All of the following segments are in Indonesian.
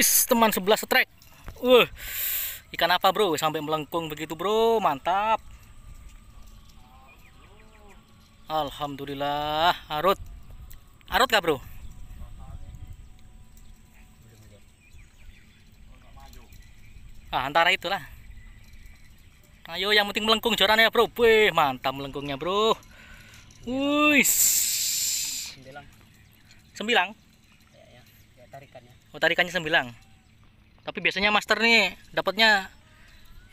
Wis, teman sebelah setrek. Wah. Uh, ikan apa, Bro? Sampai melengkung begitu, Bro. Mantap. Alhamdulillah, arut. Arut gak, Bro? Ah, antara itulah. Ayo yang penting melengkung jorannya, Bro. Wih, mantap melengkungnya, Bro. Wih. Sembilang. Sembilang? Ya, ya. ya tarikannya oh, tarikannya sembilang tapi biasanya master nih dapatnya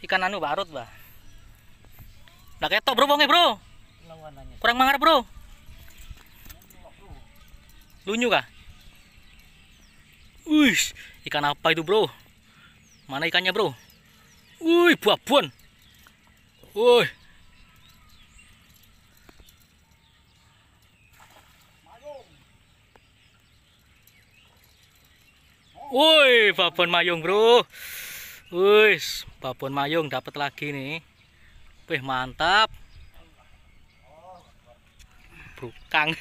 ikan anu barut bah lah ketok bro bonge bro kurang mangar bro lunyu kah Wih, ikan apa itu bro? Mana ikannya bro? Wih, pun. Wih, Woi, babon mayung, Bro. Wis, babon mayung dapat lagi nih. Wih, mantap. bukang,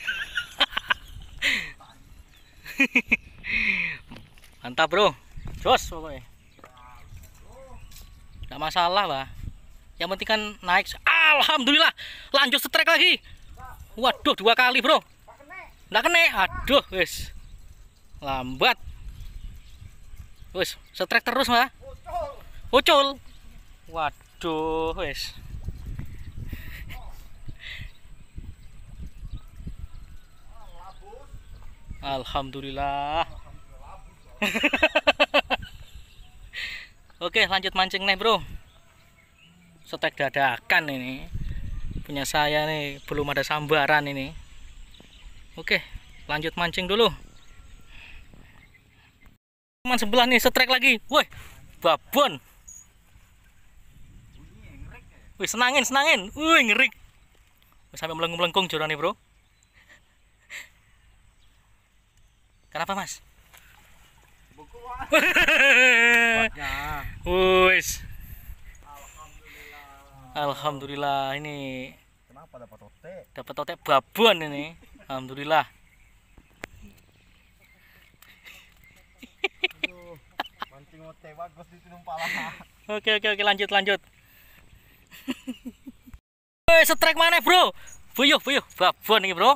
mantap, Bro. Jos pokoknya. Enggak masalah, Pak. Yang penting kan naik. Alhamdulillah, lanjut strike lagi. Waduh, dua kali, Bro. Enggak kena. Aduh, wis. Lambat. Wes, setrek terus, Mbak. Ucul. Waduh, wes. Alhamdulillah. Oke, lanjut mancing nih, Bro. Setek dadakan ini. Punya saya nih, belum ada sambaran ini. Oke, lanjut mancing dulu teman sebelah nih setrek lagi woi babon woi senangin senangin woi ngerik sampai melengkung-melengkung joran nih bro kenapa mas woi, Alhamdulillah. Alhamdulillah ini. Kenapa dapat otek? Dapat otek babon ini. Alhamdulillah. tewa Gus ditinum pala. Oke oke oke lanjut lanjut. Woi, setrek mana, Bro? Buyuh, buyuh, babon iki, Bro.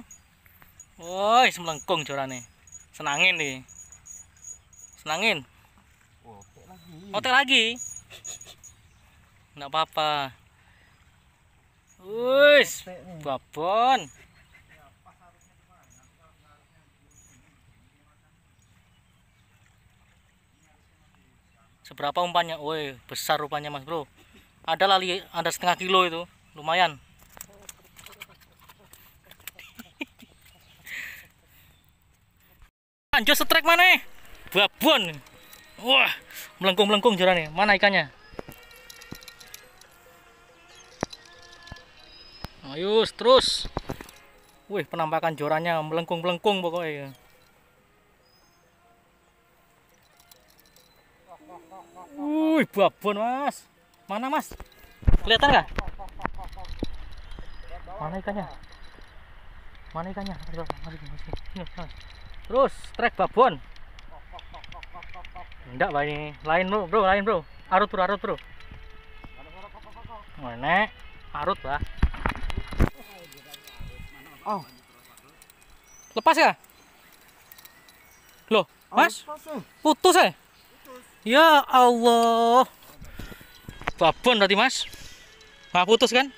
Woi, semlengkung jorane. Senangin nih, Senangin. Otek lagi. Otek lagi. Enggak apa-apa. Wis, babon. Seberapa umpannya? Woi, besar rupanya Mas Bro. Ada lali ada setengah kilo itu. Lumayan. Lanjut setrek mana? Babon. Wah, melengkung-melengkung nih. Mana ikannya? Ayo terus. Wih, penampakan jorannya melengkung-melengkung pokoknya. Wih, babon, Mas. Mana, Mas? Kelihatan nggak? Mana ikannya? Mana ikannya? Iya, Terus, trek babon. Enggak, Pak ini. Lain, Bro. Bro, lain, Bro. Arut, Bro, arut, Bro. Mana? Arut, lah. Oh. Lepas ya? Loh, oh, Mas? Putus ya? Ya Allah. Babon berarti Mas. Nggak putus kan?